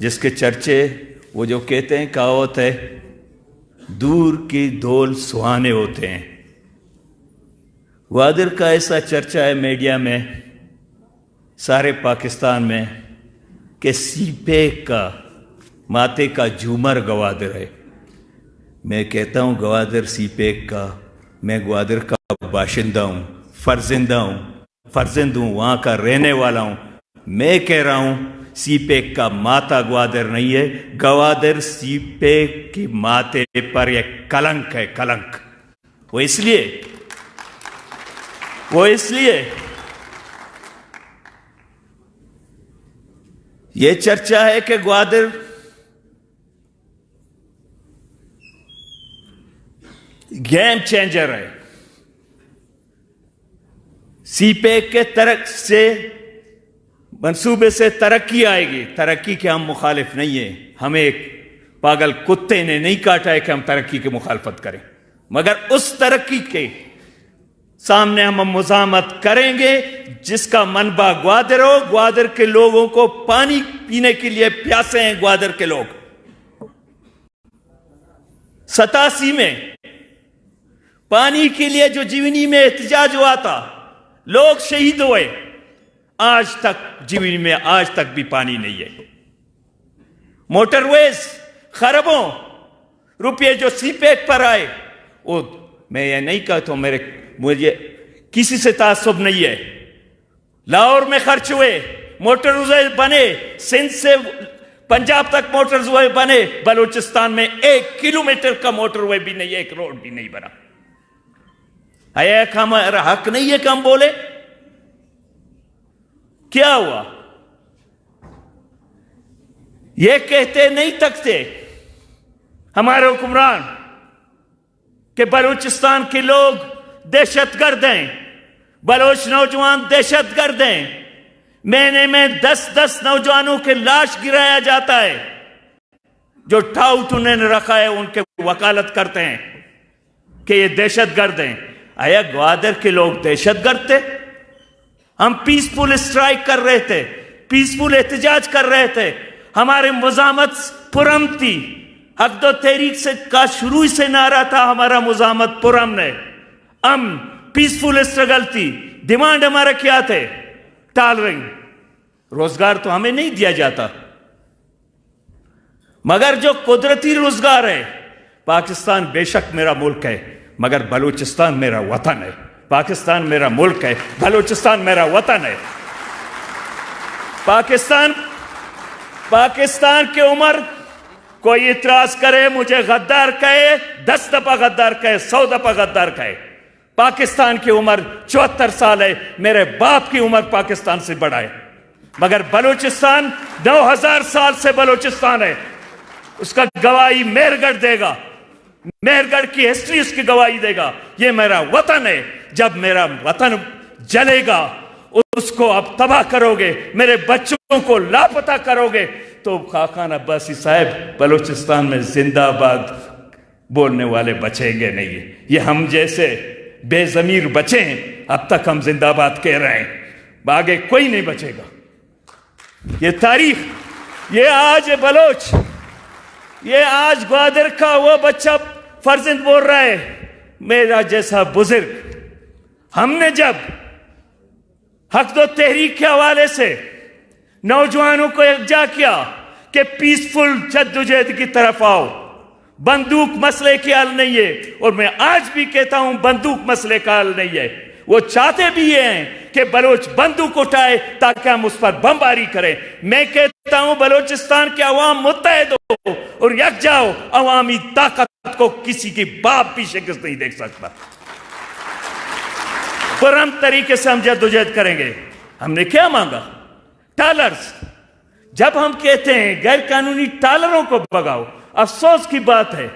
जिसके चर्चे वो जो कहते हैं कहावत है दूर की धोल सुहाने होते हैं वादिर का ऐसा चर्चा है मीडिया में सारे पाकिस्तान में कि सीपे का माते का झूमर गवादर है मैं कहता हूँ गवादर सीपेक का मैं ग्वादर का बाशिंदा हूँ फर्जिंदा हूँ फर्जिंद हूँ वहाँ का रहने वाला हूँ मैं कह रहा हूँ सीपेक का माता ग्वादर नहीं है ग्वादर सीपेक की माते पर एक कलंक है कलंक वो इसलिए वो इसलिए ये चर्चा है कि ग्वादर गेम चेंजर है सीपे के तरफ से मनसूबे से तरक्की आएगी तरक्की के हम मुखालिफ नहीं है हमें एक पागल कुत्ते ने नहीं काटा है कि हम तरक्की की मुखालफत करें मगर उस तरक्की के सामने हम मुजामत करेंगे जिसका मनबा ग्वादर हो ग्वादर के लोगों को पानी पीने के लिए प्यासे हैं ग्वादर के लोग सतासी में पानी के लिए जो जीवनी में एहतजाज हुआ था लोग शहीद हुए आज तक जीवन में आज तक भी पानी नहीं है मोटरवेज खरबों रुपये जो सीपेट पर आए वो मैं ये नहीं कहता हूं मेरे मुझे किसी से तासब नहीं है लाहौर में खर्च हुए मोटरवेज बने सिंध से पंजाब तक मोटरवे बने बलूचिस्तान में एक किलोमीटर का मोटरवे भी नहीं एक रोड भी नहीं बना हमारा हक नहीं है कि हम बोले क्या हुआ ये कहते नहीं तकते हमारे हुक्मरान के बलूचिस्तान के लोग दहशत गर्द हैं बलोच नौजवान दहशत गर्द हैं महीने में दस दस नौजवानों के लाश गिराया जाता है जो टाउट उन्होंने रखा है उनके वकालत करते हैं कि ये दहशत गर्द हैं आया ग्वादर के लोग दहशत गर्द थे हम पीसफुल स्ट्राइक कर रहे थे पीसफुल एहतजाज कर रहे थे हमारे मुजामत पुरम थी हद तहरीक से का शुरू से नारा था हमारा मुजामत पुरम ने हम पीसफुल स्ट्रगल थी डिमांड हमारा क्या थे रही रोजगार तो हमें नहीं दिया जाता मगर जो कुदरती रोजगार है पाकिस्तान बेशक मेरा मुल्क है मगर बलूचिस्तान मेरा वतन है पाकिस्तान मेरा मुल्क है बलूचिस्तान मेरा वतन है पाकिस्तान पाकिस्तान की उम्र कोई इतराज करे मुझे गद्दार कहे दस दफा गद्दार कहे सौ दफा गद्दार कहे पाकिस्तान की उम्र चौहत्तर साल है मेरे बाप की उम्र पाकिस्तान से बड़ा है मगर बलूचिस्तान 9000 साल से बलूचिस्तान है उसका गवाही मेहरगढ़ देगा मेहरगढ़ की हिस्ट्री उसकी गवाही देगा ये मेरा वतन है जब मेरा वतन जलेगा उसको आप तबाह करोगे मेरे बच्चों को लापता करोगे तो खाखान अब्बासी साहब बलूचिस्तान में जिंदाबाद बोलने वाले बचेंगे नहीं ये हम जैसे बेजमीर बचे हैं अब तक हम जिंदाबाद कह रहे हैं आगे कोई नहीं बचेगा ये तारीख ये आज बलोच ये आज ग्वादर का वो बच्चा फर्जिंद बोल रहा है मेरा जैसा बुजुर्ग हमने जब हक दो तहरीक के हवाले से नौजवानों को यकजा किया कि पीसफुल जद्दोजहद की तरफ आओ बंदूक मसले की हल नहीं है और मैं आज भी कहता हूं बंदूक मसले का हल नहीं है वो चाहते भी ये हैं कि बलोच बंदूक उठाए ताकि हम उस पर बमबारी करें मैं कहता हूं बलोचिस्तान के अवाम मुतहद हो और यक जाओ अवामी ताकत को किसी की बाप भी शिकस्त नहीं देख सकता परम तरीके से हम जदोजहद करेंगे हमने क्या मांगा टालर जब हम कहते हैं गैर कानूनी टालरों को भगाओ अफसोस की बात है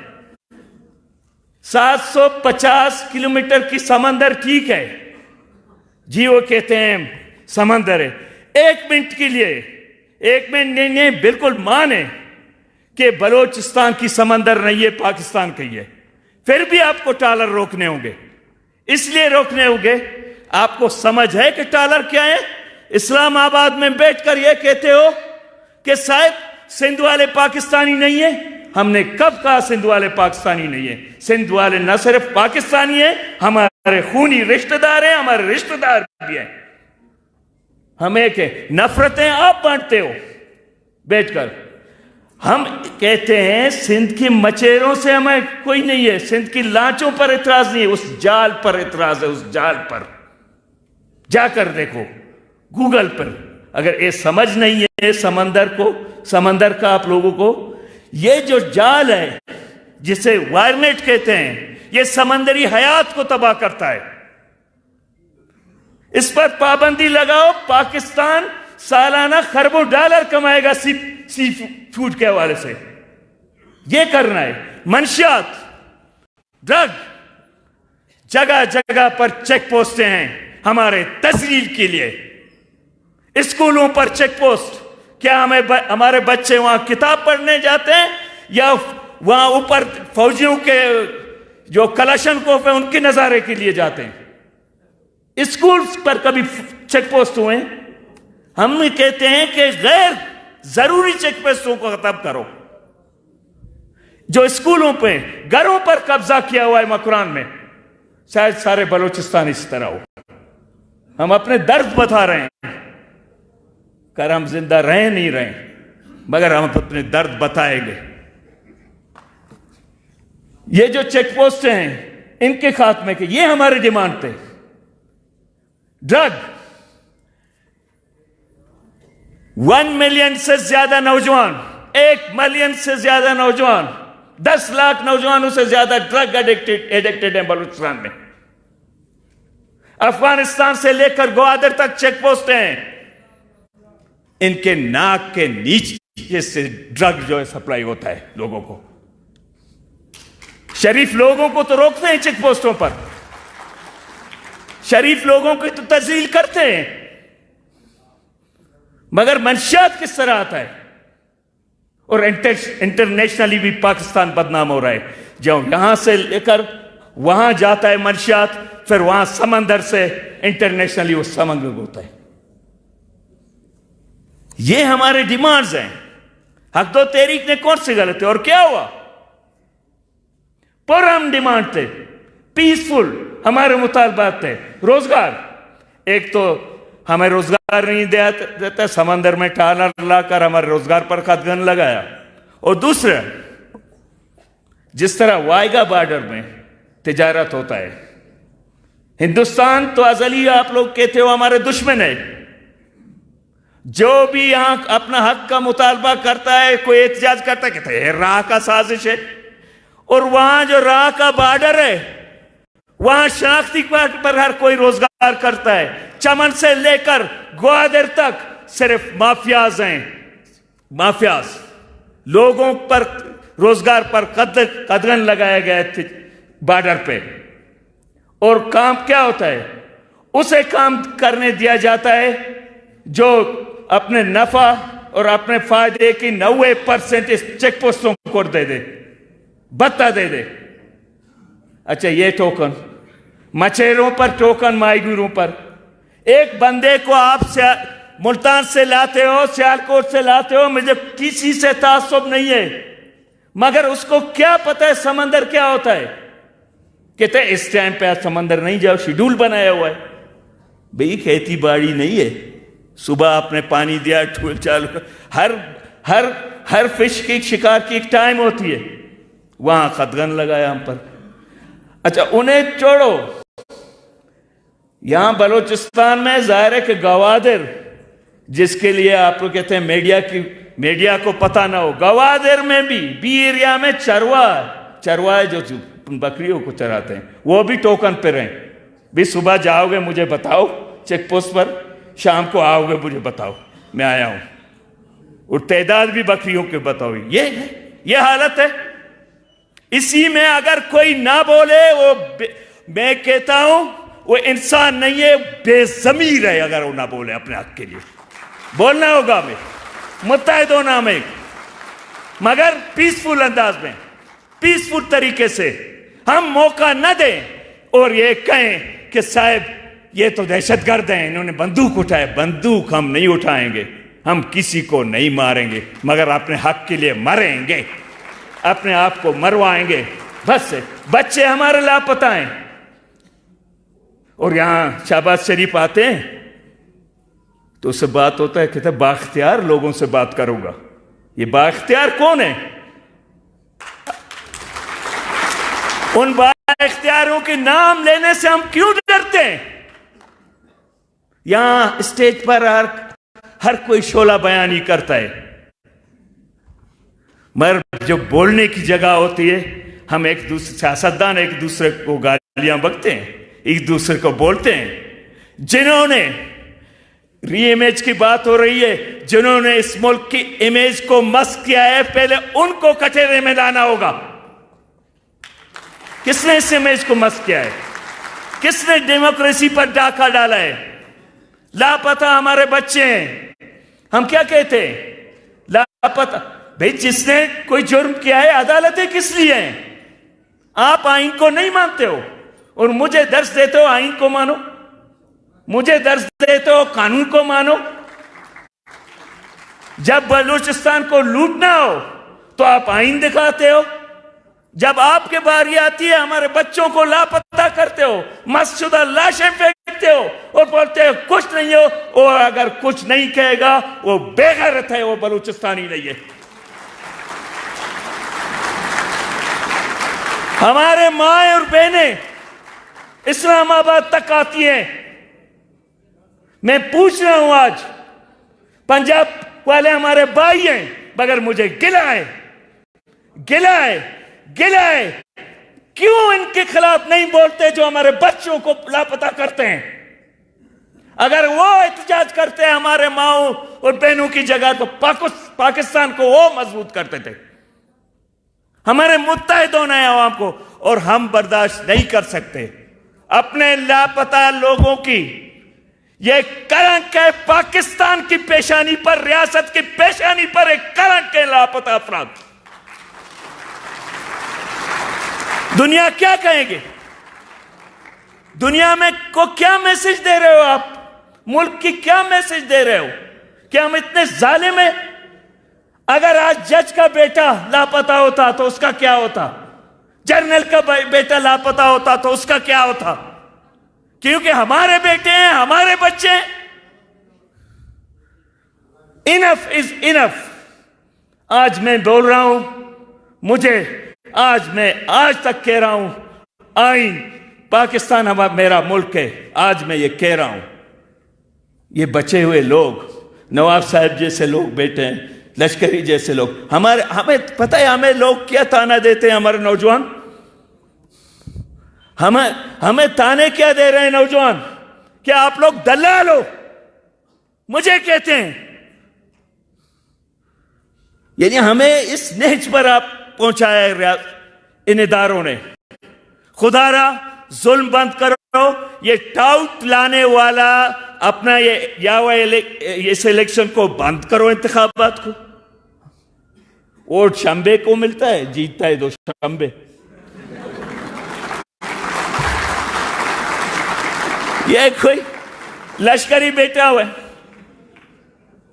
750 किलोमीटर की समंदर ठीक है जी वो कहते हैं समंदर है एक मिनट के लिए एक मिनट नहीं नहीं बिल्कुल माने कि बलोचिस्तान की समंदर नहीं है पाकिस्तान की है फिर भी आपको टालर रोकने होंगे इसलिए रोकने उगे आपको समझ है कि टॉलर क्या है इस्लामाबाद में बैठकर यह कहते हो कि शायद सिंध वाले पाकिस्तानी नहीं है हमने कब कहा सिंध वाले पाकिस्तानी नहीं है सिंध वाले न सिर्फ पाकिस्तानी है हमारे खूनी रिश्तेदार हैं हमारे रिश्तेदार भी हैं हम एक नफरतें आप बांटते हो बैठकर हम कहते हैं सिंध की मचेरों से हमें कोई नहीं है सिंध की लाचों पर एतराज नहीं है उस जाल पर एतराज है उस जाल पर जाकर देखो गूगल पर अगर ये समझ नहीं है समंदर को समंदर का आप लोगों को ये जो जाल है जिसे वायरनेट कहते हैं ये समंदरी हयात को तबाह करता है इस पर पाबंदी लगाओ पाकिस्तान सालाना खरबों डॉलर कमाएगा सी सी फूड के हवाले से ये करना है मंशियात ड्रग जगह जगह पर चेक पोस्टें हैं हमारे तस्वीर के लिए स्कूलों पर चेक पोस्ट क्या हमें ब, हमारे बच्चे वहां किताब पढ़ने जाते हैं या वहां ऊपर फौजियों के जो कलाशन कोफ है उनके नज़ारे के लिए जाते हैं स्कूल पर कभी चेक पोस्ट हुए हैं हम कहते हैं कि गैर जरूरी चेक पोस्टों को खत्म करो जो स्कूलों पे घरों पर कब्जा किया हुआ है मकुरान में शायद सारे बलोचिस्तान इस तरह हो हम अपने दर्द बता रहे हैं कर हम जिंदा रहे नहीं रहे मगर हम अपने दर्द बताएंगे ये जो चेक पोस्ट हैं इनके खात्मे के ये हमारे डिमांड थे ड्रग वन मिलियन से ज्यादा नौजवान एक मिलियन से ज्यादा नौजवान दस लाख नौजवानों से ज्यादा ड्रग एडिक्टेड एडिक्टेड है बलूचिस्तान में अफगानिस्तान से लेकर ग्वादर तक चेक पोस्ट हैं इनके नाक के नीचे से ड्रग जो है सप्लाई होता है लोगों को शरीफ लोगों को तो रोकते हैं चेक पोस्टों पर शरीफ लोगों की तो तजील करते हैं मगर मंशियात किस तरह आता है और इंटरनेशनली भी पाकिस्तान बदनाम हो रहा है जब यहां से लेकर वहां जाता है मंशियात फिर वहां समंदर से इंटरनेशनली वो समंदर होता है ये हमारे डिमांड्स हैं हक दो तहरीक ने कौन से गलत है और क्या हुआ पर हम डिमांड थे पीसफुल हमारे मुतालबात थे रोजगार एक तो हमें रोजगार नहीं दिया देता समंदर में टाला लाकर हमारे रोजगार पर खतगन लगाया और दूसरा जिस तरह वायगा बॉर्डर में तजारत होता है हिंदुस्तान तो अजली आप लोग कहते हो हमारे दुश्मन है जो भी यहां अपना हक का मुतालबा करता है कोई एहतजाज करता है कहते हैं राह का साजिश है और वहां जो राह का बॉर्डर है वहां शनाख्ती पर हर कोई रोजगार करता है चमन से लेकर ग्वादर तक सिर्फ माफियाज हैं माफियाज लोगों पर रोजगार पर कद कदगन लगाया गया थे बॉर्डर पे और काम क्या होता है उसे काम करने दिया जाता है जो अपने नफा और अपने फायदे की नब्बे परसेंट इस चेक पोस्टों को दे दे भत्ता दे दे अच्छा ये टोकन मचेरों पर टोकन माइगुरों पर एक बंदे को आप मुल्तान से लाते हो सियालकोट से लाते हो मुझे किसी से तासब नहीं है मगर उसको क्या पता है समंदर क्या होता है कहते इस टाइम पे आज समंदर नहीं जाओ शेड्यूल बनाया हुआ है भाई खेती बाड़ी नहीं है सुबह आपने पानी दिया ठूल चालू हर हर हर फिश की शिकार की एक टाइम होती है वहां खदगन लगाया हम पर अच्छा उन्हें छोड़ो यहां बलोचिस्तान में जाहिर है कि गवादिर जिसके लिए आप लोग कहते हैं मीडिया की मीडिया को पता ना हो गवादिर में भी बी एरिया में चरवा चरवा जो बकरियों को चराते हैं वो भी टोकन पे रहे भी सुबह जाओगे मुझे बताओ चेक पोस्ट पर शाम को आओगे मुझे बताओ मैं आया हूं और तैदाद भी बकरियों के बताओ ये है ये हालत है इसी में अगर कोई ना बोले वो मैं कहता हूं वो इंसान नहीं है बेजमीर है अगर वो ना बोले अपने हक के लिए बोलना होगा हमें दो नाम एक मगर पीसफुल अंदाज में पीसफुल तरीके से हम मौका न दें और ये कहें कि साहब ये तो दहशत गर्द हैं इन्होंने बंदूक उठाए बंदूक हम नहीं उठाएंगे हम किसी को नहीं मारेंगे मगर अपने हक के लिए मरेंगे अपने आप को मरवाएंगे बस बच्चे हमारे लापता हैं और यहां शाबाज शरीफ आते हैं तो उससे बात होता है कहते बाख्तियार लोगों से बात करूंगा ये बाख्तियार कौन है उन बाख्तियारों के नाम लेने से हम क्यों डरते हैं यहां स्टेज पर हर हर कोई शोला बयानी करता है मगर जो बोलने की जगह होती है हम एक दूसरे सियासतदान एक दूसरे को गालियां बकते हैं एक दूसरे को बोलते हैं जिन्होंने री इमेज की बात हो रही है जिन्होंने इस मुल्क की इमेज को मस्त किया है पहले उनको कचहरे में लाना होगा किसने इस इमेज को मस्त किया है किसने डेमोक्रेसी पर डाका डाला है लापता हमारे बच्चे हैं हम क्या कहते हैं लापता भाई जिसने कोई जुर्म किया है अदालतें किस लिए हैं आप आइन को नहीं मानते हो और मुझे दर्श देते हो आइन को मानो मुझे दर्श देते हो कानून को मानो जब बलूचिस्तान को लूटना हो तो आप आईन दिखाते हो जब आपके बारी आती है हमारे बच्चों को लापता करते हो मस्तुदा लाशें फेंकते हो और बोलते हो कुछ नहीं हो और अगर कुछ नहीं कहेगा वो बेगरत है वो बलूचिस्तानी नहीं है हमारे माए और बहने इस्लामाबाद तक आती है मैं पूछ रहा हूं आज पंजाब वाले हमारे भाई हैं मगर मुझे गिला है गिला है गिला है क्यों इनके खिलाफ नहीं बोलते जो हमारे बच्चों को लापता करते हैं अगर वो एहतजाज करते हैं हमारे माओ और बहनों की जगह तो पाकिस्तान को वो मजबूत करते थे हमारे मुद्दा दोनों है आवाम को और हम बर्दाश्त नहीं कर सकते अपने लापता लोगों की यह करंक है पाकिस्तान की पेशानी पर रियासत की पेशानी पर एक करंक है लापता अफराद दुनिया क्या कहेंगे दुनिया में को क्या मैसेज दे रहे हो आप मुल्क की क्या मैसेज दे रहे हो क्या हम इतने जालिम हैं अगर आज जज का बेटा लापता होता तो उसका क्या होता जर्नल का बेटा लापता होता तो उसका क्या होता क्योंकि हमारे बेटे हैं हमारे बच्चे इनफ इज इनफ आज मैं बोल रहा हूं मुझे आज मैं आज तक कह रहा हूं आई पाकिस्तान हमारा मेरा मुल्क है आज मैं ये कह रहा हूं ये बचे हुए लोग नवाब साहब जैसे लोग बेटे हैं लश्करी जैसे लोग हमारे हमें पता है हमें लोग क्या ताना देते हैं हमारे नौजवान हमें हमें ताने क्या दे रहे हैं नौजवान क्या आप लोग दलाल हो मुझे कहते हैं यानी हमें इस नेच पर आप पहुंचाया इन इदारों ने खुदारा जुल्म बंद करो ये टाउट लाने वाला अपना ये या इस इलेक्शन को बंद करो इंतबात को वोट शंबे को मिलता है जीतता है दो तो शंबे ये कोई लश्करी बेटा हुआ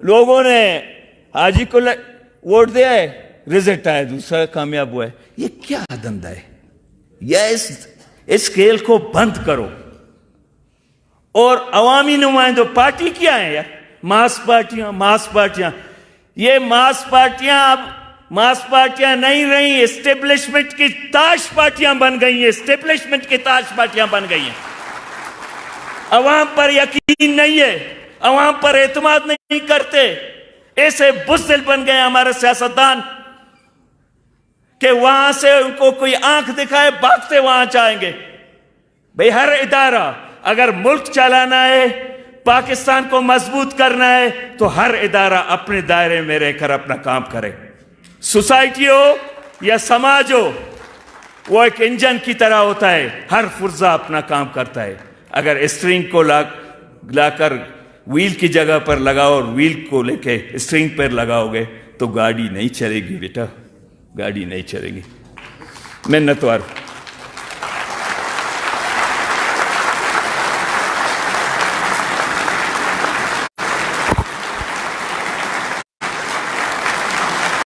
लोगों ने हाजी को वोट दिया है रिजल्ट आया दूसरा कामयाब हुआ है ये क्या धंधा है यह इस इस खेल को बंद करो और अवामी नुमाइंदों पार्टी क्या है यार मास पार्टियां मास पार्टियां ये मास पार्टियां अब मास पार्टियां नहीं रही स्टेब्लिशमेंट की ताश पार्टियां बन गई हैं स्टेब्लिशमेंट की ताश पार्टियां बन गई हैं अवाम पर यकीन नहीं है अवाम पर एतमाद नहीं करते ऐसे बुजिल बन गए हमारे सियासतदान के वहां से उनको कोई आंख दिखाए भागते वहां जाएंगे भाई हर इदारा अगर मुल्क चलाना है पाकिस्तान को मजबूत करना है तो हर इदारा अपने दायरे में रहकर अपना काम करे सोसाइटी हो या समाज हो वो एक इंजन की तरह होता है हर फुर्जा अपना काम करता है अगर स्ट्रिंग को ला लाकर व्हील की जगह पर लगाओ और व्हील को लेके स्ट्रिंग पर लगाओगे तो गाड़ी नहीं चलेगी बेटा गाड़ी नहीं चलेगी मेहनतवार